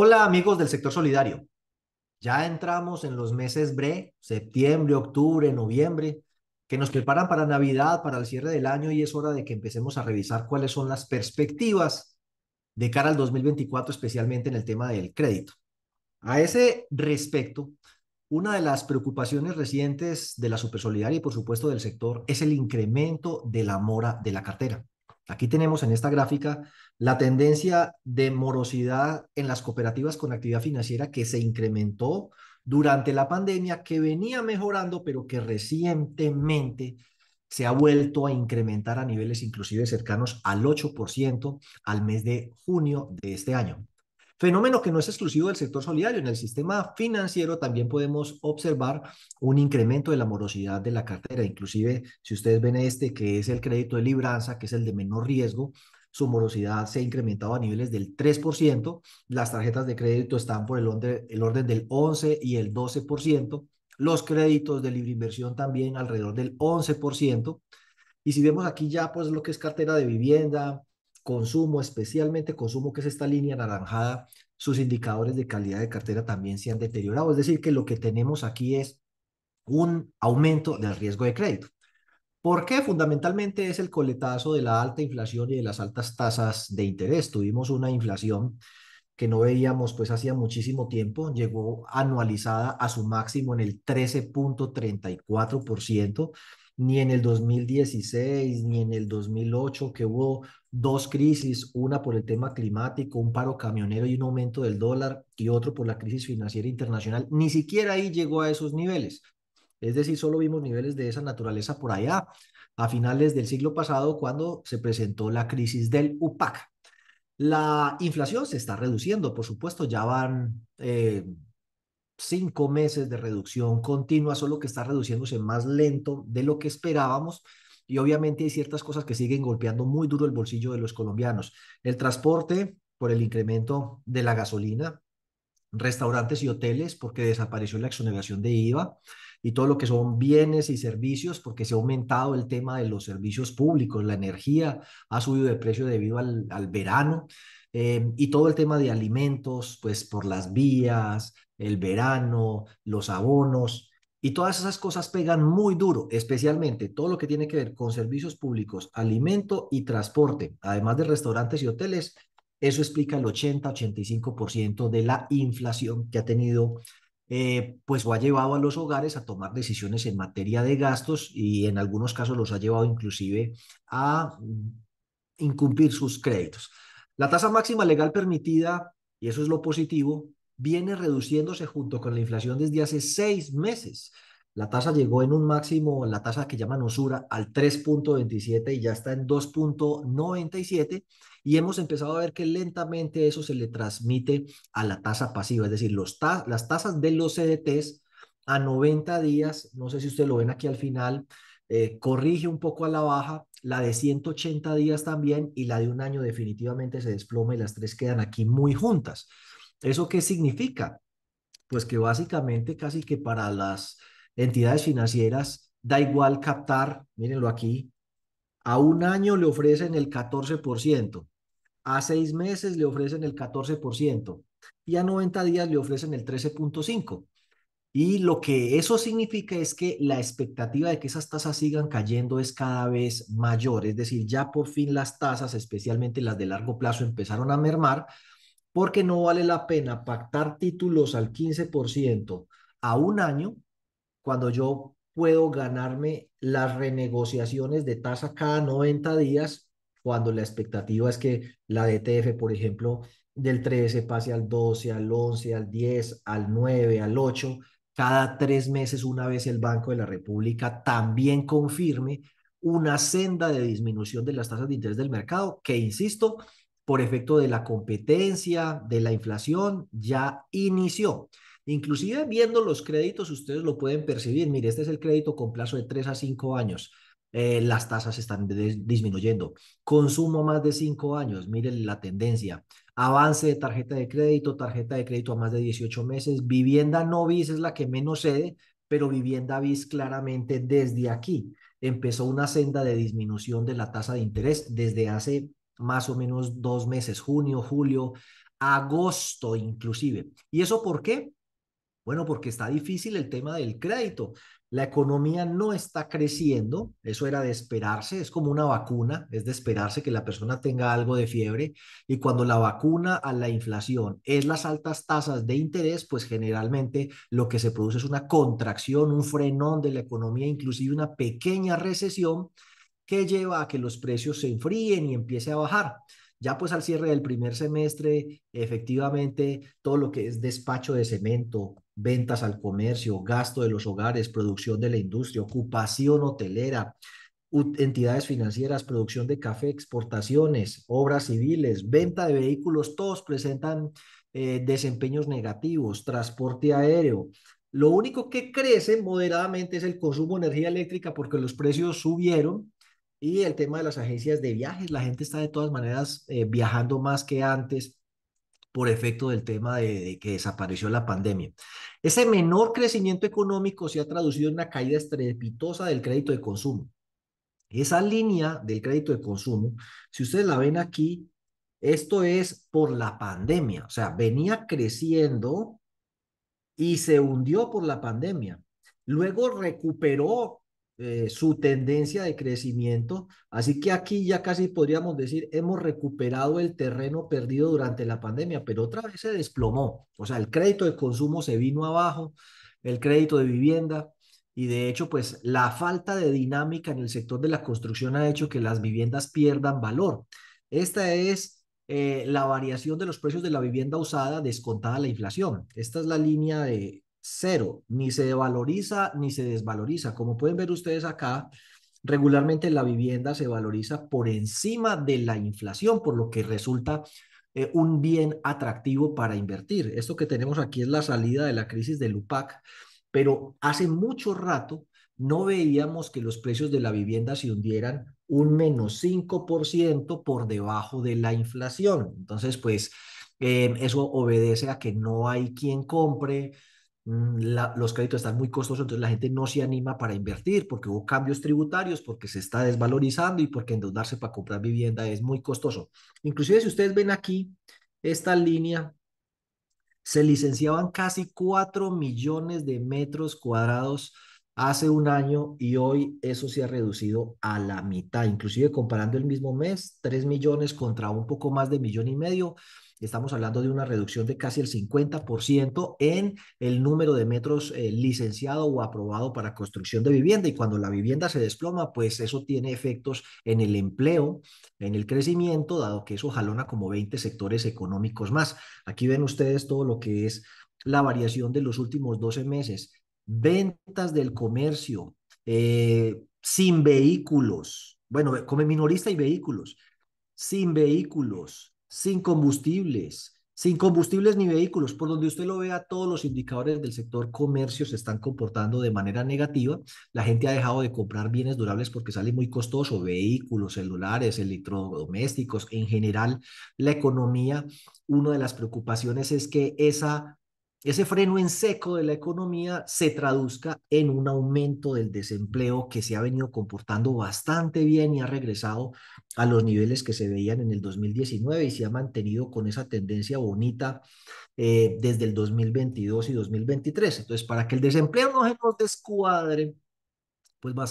Hola amigos del sector solidario. Ya entramos en los meses bre, septiembre, octubre, noviembre, que nos preparan para Navidad, para el cierre del año y es hora de que empecemos a revisar cuáles son las perspectivas de cara al 2024, especialmente en el tema del crédito. A ese respecto, una de las preocupaciones recientes de la Supersolidaria y por supuesto del sector es el incremento de la mora de la cartera. Aquí tenemos en esta gráfica la tendencia de morosidad en las cooperativas con actividad financiera que se incrementó durante la pandemia, que venía mejorando, pero que recientemente se ha vuelto a incrementar a niveles inclusive cercanos al 8% al mes de junio de este año. Fenómeno que no es exclusivo del sector solidario. En el sistema financiero también podemos observar un incremento de la morosidad de la cartera. Inclusive, si ustedes ven este, que es el crédito de libranza, que es el de menor riesgo, su morosidad se ha incrementado a niveles del 3%. Las tarjetas de crédito están por el, orden, del 11 y el 12%. Los créditos de libre inversión también alrededor del 11%. Y si vemos aquí ya, pues lo que es cartera de vivienda, consumo, especialmente consumo, que es esta línea anaranjada, sus indicadores de calidad de cartera también se han deteriorado. Es decir, que lo que tenemos aquí es un aumento del riesgo de crédito. ¿Por qué? Fundamentalmente es el coletazo de la alta inflación y de las altas tasas de interés. Tuvimos una inflación que no veíamos pues hacía muchísimo tiempo, llegó anualizada a su máximo en el 13.34%, ni en el 2016, ni en el 2008, que hubo dos crisis, una por el tema climático, un paro camionero y un aumento del dólar, y otro por la crisis financiera internacional, ni siquiera ahí llegó a esos niveles. Es decir, solo vimos niveles de esa naturaleza por allá, a finales del siglo pasado, cuando se presentó la crisis del UPAC, la inflación se está reduciendo, por supuesto, ya van eh, cinco meses de reducción continua, solo que está reduciéndose más lento de lo que esperábamos. Y obviamente hay ciertas cosas que siguen golpeando muy duro el bolsillo de los colombianos. El transporte por el incremento de la gasolina, restaurantes y hoteles porque desapareció la exoneración de IVA, y todo lo que son bienes y servicios, porque se ha aumentado el tema de los servicios públicos, la energía ha subido de precio debido al, verano. Eh, y todo el tema de alimentos, pues por las vías, el verano, los abonos, y todas esas cosas pegan muy duro, especialmente todo lo que tiene que ver con servicios públicos, alimento y transporte, además de restaurantes y hoteles. Eso explica el 80-85% de la inflación que ha tenido eh, pues lo ha llevado a los hogares a tomar decisiones en materia de gastos y en algunos casos los ha llevado inclusive a mm, incumplir sus créditos. La tasa máxima legal permitida, y eso es lo positivo, viene reduciéndose junto con la inflación desde hace seis meses. La tasa llegó en un máximo, la tasa que llaman osura, al 3.27 y ya está en 2.97 y hemos empezado a ver que lentamente eso se le transmite a la tasa pasiva, es decir, las tasas de los CDTs a 90 días, no sé si ustedes lo ven aquí al final, eh, corrige un poco a la baja, la de 180 días también y la de un año definitivamente se desploma y las tres quedan aquí muy juntas. ¿Eso qué significa? Pues que básicamente casi que para las entidades financieras, da igual captar, mírenlo aquí, a un año le ofrecen el 14%, a seis meses le ofrecen el 14% y a 90 días le ofrecen el 13.5%. Y lo que eso significa es que la expectativa de que esas tasas sigan cayendo es cada vez mayor. Es decir, ya por fin las tasas, especialmente las de largo plazo, empezaron a mermar porque no vale la pena pactar títulos al 15% a un año cuando yo puedo ganarme las renegociaciones de tasa cada 90 días, cuando la expectativa es que la DTF, por ejemplo, del 13 pase al 12, al 11, al 10, al 9, al 8, cada tres meses, una vez el Banco de la República también confirme una senda de disminución de las tasas de interés del mercado, que, insisto, por efecto de la competencia, de la inflación, ya inició. Inclusive viendo los créditos, ustedes lo pueden percibir. Mire, este es el crédito con plazo de 3 a 5 años. Eh, las tasas están disminuyendo. Consumo más de 5 años, miren la tendencia. Avance de tarjeta de crédito, tarjeta de crédito a más de 18 meses. Vivienda no bis es la que menos cede, pero vivienda bis claramente desde aquí empezó una senda de disminución de la tasa de interés desde hace más o menos dos meses, junio, julio, agosto inclusive. ¿Y eso por qué? Bueno, porque está difícil el tema del crédito. La economía no está creciendo, eso era de esperarse, es como una vacuna, es de esperarse que la persona tenga algo de fiebre y cuando la vacuna a la inflación es las altas tasas de interés, pues generalmente lo que se produce es una contracción, un frenón de la economía, inclusive una pequeña recesión que lleva a que los precios se enfríen y empiece a bajar. Ya pues al cierre del primer semestre, efectivamente, todo lo que es despacho de cemento, ventas al comercio, gasto de los hogares, producción de la industria, ocupación hotelera, entidades financieras, producción de café, exportaciones, obras civiles, venta de vehículos, todos presentan eh, desempeños negativos, transporte aéreo. Lo único que crece moderadamente es el consumo de energía eléctrica porque los precios subieron y el tema de las agencias de viajes, la gente está de todas maneras eh, viajando más que antes por efecto del tema de, de, que desapareció la pandemia. Ese menor crecimiento económico se ha traducido en una caída estrepitosa del crédito de consumo. Esa línea del crédito de consumo, si ustedes la ven aquí, esto es por la pandemia, o sea, venía creciendo y se hundió por la pandemia. Luego recuperó eh, su tendencia de crecimiento. Así que aquí ya casi podríamos decir, hemos recuperado el terreno perdido durante la pandemia, pero otra vez se desplomó. O sea, el crédito de consumo se vino abajo, el crédito de vivienda. Y de hecho, pues la falta de dinámica en el sector de la construcción ha hecho que las viviendas pierdan valor. Esta es eh, la variación de los precios de la vivienda usada descontada la inflación. Esta es la línea de cero, ni se valoriza ni se desvaloriza. Como pueden ver ustedes acá, regularmente la vivienda se valoriza por encima de la inflación, por lo que resulta eh, un bien atractivo para invertir. Esto que tenemos aquí es la salida de la crisis del UPAC, pero hace mucho rato no veíamos que los precios de la vivienda se hundieran un menos 5% por debajo de la inflación. Entonces, pues eh, eso obedece a que no hay quien compre, Mm, los créditos están muy costosos, entonces la gente no se anima para invertir porque hubo cambios tributarios, porque se está desvalorizando y porque endeudarse para comprar vivienda es muy costoso. Inclusive si ustedes ven aquí esta línea, se licenciaban casi 4 millones de metros cuadrados hace un año y hoy eso se ha reducido a la mitad, inclusive comparando el mismo mes, 3 millones contra un poco más de millón y medio Estamos hablando de una reducción de casi el 50% en el número de metros eh, licenciado o aprobado para construcción de vivienda. Y cuando la vivienda se desploma, pues eso tiene efectos en el empleo, en el crecimiento, dado que eso jalona como 20 sectores económicos más. Aquí ven ustedes todo lo que es la variación de los últimos 12 meses. Ventas del comercio eh, sin vehículos. Bueno, come minorista y vehículos. Sin vehículos, sin combustibles, sin combustibles ni vehículos, por donde usted lo vea, todos los indicadores del sector comercio se están comportando de manera negativa. La gente ha dejado de comprar bienes durables porque sale muy costoso, vehículos, celulares, electrodomésticos, en general la economía. Una de las preocupaciones es que esa ese freno en seco de la economía se traduzca en un aumento del desempleo que se ha venido comportando bastante bien y ha regresado a los niveles que se veían en el 2019 y se ha mantenido con esa tendencia bonita eh, desde el 2022 y 2023. Entonces, para que el desempleo no se nos descuadre, pues va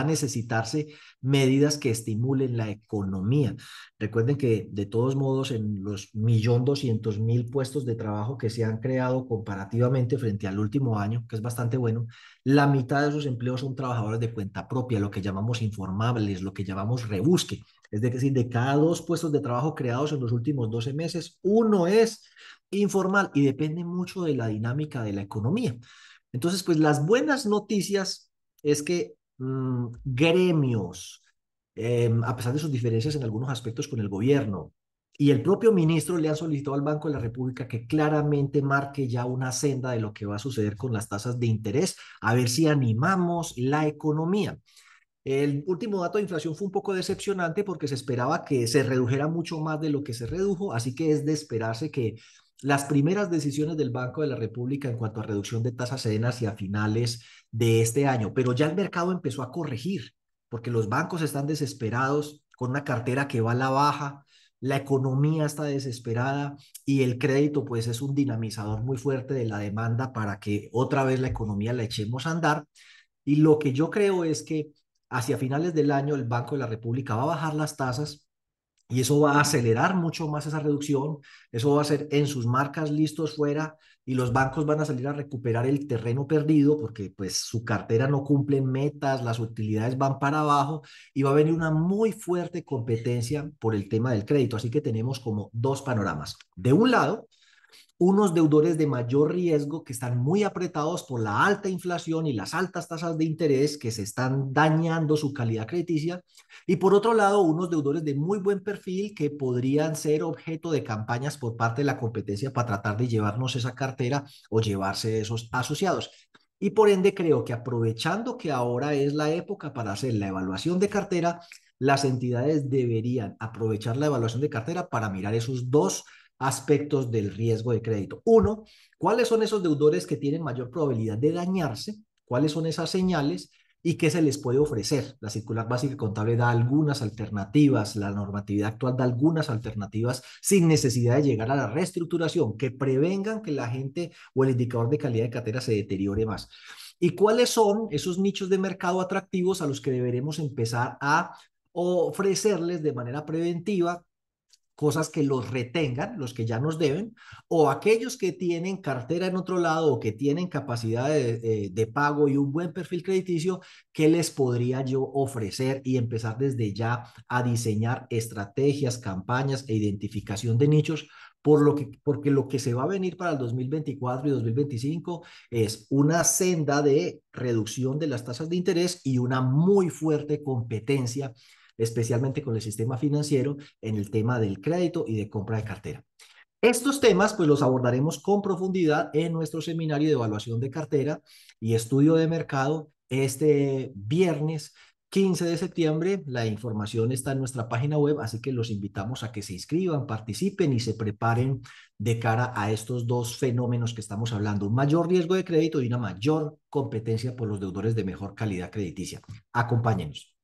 a, necesitarse medidas que estimulen la economía. Recuerden que de todos modos en los mil puestos de trabajo que se han creado comparativamente frente al último año, que es bastante bueno, la mitad de esos empleos son trabajadores de cuenta propia, lo que llamamos informables, lo que llamamos rebusque. Es decir, de cada dos puestos de trabajo creados en los últimos 12 meses, uno es informal y depende mucho de la dinámica de la economía. Entonces, pues las buenas noticias es que mm, gremios, em, a pesar de sus diferencias en algunos aspectos con el gobierno, y el propio ministro le han solicitado al Banco de la República que claramente marque ya una senda de lo que va a suceder con las tasas de interés, a ver si animamos la economía. El último dato de inflación fue un poco decepcionante porque se esperaba que se redujera mucho más de lo que se redujo, así que es de esperarse que las primeras decisiones del Banco de la República en cuanto a reducción de tasas se den hacia finales de este año, pero ya el mercado empezó a corregir, porque los bancos están desesperados con una cartera que va a la baja, la economía está desesperada y el crédito pues es un dinamizador muy fuerte de la demanda para que otra vez la economía la echemos a andar. Y lo que yo creo es que hacia finales del año el Banco de la República va a bajar las tasas y eso va a acelerar mucho más esa reducción, eso va a ser en sus marcas listos fuera y los bancos van a salir a recuperar el terreno perdido porque pues su cartera no cumple metas, las utilidades van para abajo y va a venir una muy fuerte competencia por el tema del crédito. Así que tenemos como dos panoramas. De un lado, unos deudores de mayor riesgo que están muy apretados por la alta inflación y las altas tasas de interés que se están dañando su calidad crediticia, y por otro lado, unos deudores de muy buen perfil que podrían ser objeto de campañas por parte de la competencia para tratar de llevarnos esa cartera o llevarse esos asociados. Y por ende creo que aprovechando que ahora es la época para hacer la evaluación de cartera, las entidades deberían aprovechar la evaluación de cartera para mirar esos dos aspectos del riesgo de crédito. Uno, ¿cuáles son esos deudores que tienen mayor probabilidad de dañarse? ¿Cuáles son esas señales? ¿Y qué se les puede ofrecer? La circular básica contable da algunas alternativas, la normatividad actual da algunas alternativas sin necesidad de llegar a la reestructuración, que prevengan que la gente o el indicador de calidad de cartera se deteriore más. ¿Y cuáles son esos nichos de mercado atractivos a los que deberemos empezar a ofrecerles de manera preventiva cosas que los retengan, los que ya nos deben, o aquellos que tienen cartera en otro lado o que tienen capacidad eh, de, pago y un buen perfil crediticio, ¿qué les podría yo ofrecer y empezar desde ya a diseñar estrategias, campañas e identificación de nichos? Por lo que, porque lo que se va a venir para el 2024 y 2025 es una senda de reducción de las tasas de interés y una muy fuerte competencia especialmente con el sistema financiero en el tema del crédito y de compra de cartera. Estos temas pues los abordaremos con profundidad en nuestro seminario de evaluación de cartera y estudio de mercado este viernes 15 de septiembre. La información está en nuestra página web, así que los invitamos a que se inscriban, participen y se preparen de cara a estos dos fenómenos que estamos hablando, un mayor riesgo de crédito y una mayor competencia por los deudores de mejor calidad crediticia. Acompáñenos.